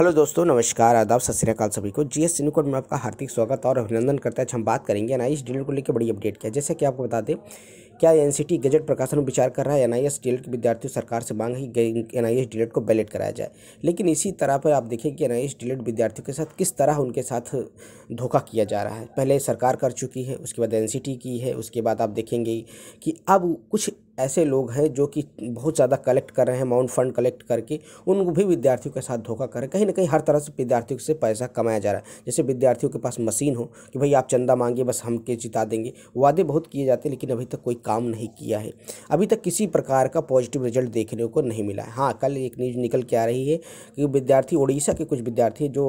hello दोस्तों नमस्कार आदाब सत श्रीकाल सभी को जीएस एस कोड में आपका हार्दिक स्वागत और अभिनंदन करते हैं हम बात करेंगे एन आई को लेकर बड़ी अपडेट किया जैसे कि आपको बता दें क्या टी गजट प्रकाशन विचार कर रहा है एनआईएस डीएलएड के विद्यार्थियों सरकार से मांग है कि एस डीएलएड को बैलेट कराया जाए लेकिन इसी तरह पर आप देखें कि एस डीएलएड विद्यार्थियों के साथ किस तरह उनके साथ धोखा किया जा रहा है पहले सरकार कर चुकी है उसके बाद एन की है उसके बाद आप देखेंगे कि अब कुछ ऐसे लोग हैं जो कि बहुत ज़्यादा कलेक्ट कर रहे हैं अमाउंट फंड कलेक्ट करके उन भी विद्यार्थियों के साथ धोखा कर कहीं ना कहीं हर तरह से विद्यार्थियों से पैसा कमाया जा रहा है जैसे विद्यार्थियों के पास मशीन हो कि भाई आप चंदा मांगिए बस हम के जिता देंगे वादे बहुत किए जाते हैं लेकिन अभी तक कोई काम नहीं किया है अभी तक किसी प्रकार का पॉजिटिव रिजल्ट देखने को नहीं मिला है हाँ कल एक न्यूज निकल के आ रही है कि विद्यार्थी उड़ीसा के कुछ विद्यार्थी जो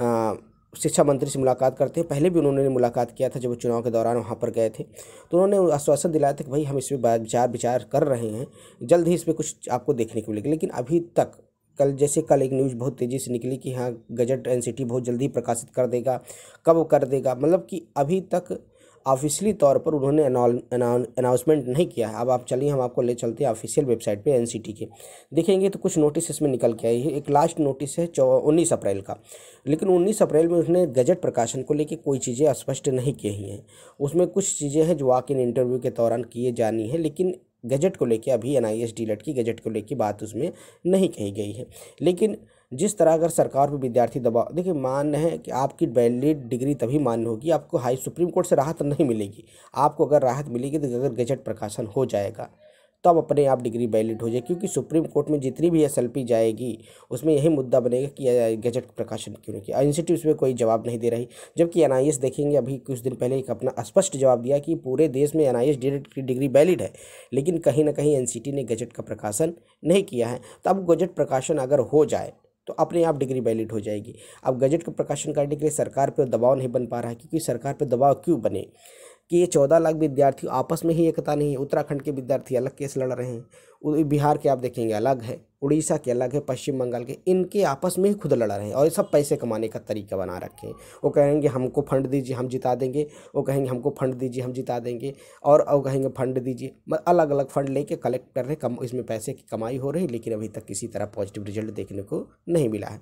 आ, शिक्षा मंत्री से मुलाकात करते हैं पहले भी उन्होंने मुलाकात किया था जब वो चुनाव के दौरान वहाँ पर गए थे तो उन्होंने आश्वासन दिलाया था कि भाई हम इस पर विचार विचार कर रहे हैं जल्द ही इस पर कुछ आपको देखने को मिलेगा लेकिन अभी तक कल जैसे कल एक न्यूज़ बहुत तेज़ी से निकली कि हाँ गजट एनसीटी बहुत जल्दी प्रकाशित कर देगा कब कर देगा मतलब कि अभी तक ऑफिशियली तौर पर उन्होंने अनाउंसमेंट नहीं किया है अब आप चलिए हम आपको ले चलते हैं ऑफिशियल वेबसाइट पे एनसीटी के देखेंगे तो कुछ नोटिस इसमें निकल के आई है एक लास्ट नोटिस है उन्नीस अप्रैल का लेकिन उन्नीस अप्रैल में उसने गजट प्रकाशन को लेकर कोई चीज़ें स्पष्ट नहीं की हैं उसमें कुछ चीज़ें हैं जो वाक इन इंटरव्यू के दौरान किए जानी है लेकिन गजट को लेकर अभी एन आई की गजट को लेकर बात उसमें नहीं कही गई है लेकिन जिस तरह अगर सरकार पर विद्यार्थी दबाव देखिए मान्य है कि आपकी वैलिड डिग्री तभी मान्य होगी आपको हाई सुप्रीम कोर्ट से राहत नहीं मिलेगी आपको अगर राहत मिलेगी तो अगर गजट प्रकाशन हो जाएगा तब अपने आप डिग्री वैलिड हो जाए क्योंकि सुप्रीम कोर्ट में जितनी भी एस जाएगी उसमें यही मुद्दा बनेगा कि गजट प्रकाशन क्यों नहीं किया इंस्टीट्यूट में कोई जवाब नहीं दे रही जबकि एन देखेंगे अभी कुछ दिन पहले एक अपना स्पष्ट जवाब दिया कि पूरे देश में एन आई की डिग्री वैलिड है लेकिन कहीं ना कहीं एन ने गजट का प्रकाशन नहीं किया है तो अब गजट प्रकाशन अगर हो जाए तो अपने आप डिग्री वैलिड हो जाएगी अब गजट को प्रकाशन करने के लिए सरकार पर दबाव नहीं बन पा रहा है क्योंकि सरकार पर दबाव क्यों बने कि ये चौदह लाख विद्यार्थी आपस में ही एकता नहीं है उत्तराखंड के विद्यार्थी अलग केस लड़ रहे हैं बिहार के आप देखेंगे अलग है उड़ीसा के अलग है पश्चिम बंगाल के इनके आपस में ही खुद लड़ रहे हैं और सब पैसे कमाने का तरीका बना रखे हैं वो कहेंगे हमको फंड दीजिए हम जिता देंगे वो कहेंगे हमको फंड दीजिए हम जिता देंगे और वो कहेंगे फंड दीजिए अलग अलग फंड लेके कलेक्ट कर रहे कम इसमें पैसे की कमाई हो रही लेकिन अभी तक किसी तरह पॉजिटिव रिजल्ट देखने को नहीं मिला है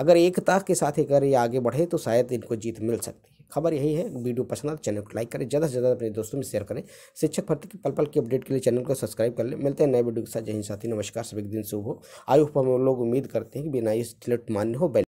अगर एकता के साथ अगर ये आगे बढ़े तो शायद इनको जीत मिल सकती है खबर यही है वीडियो पसंद आए तो चैनल को लाइक करें ज़्यादा से ज़्यादा अपने दोस्तों में शेयर करें शिक्षक भर्ती की पल पल की अपडेट के लिए चैनल को सब्सक्राइब कर लें मिलते हैं नए वीडियो के साथ जय हिंद साथी नमस्कार सभी दिन शुभ हो आयु पर हम लोग उम्मीद करते हैं कि बिना इस टिलेट मान्य हो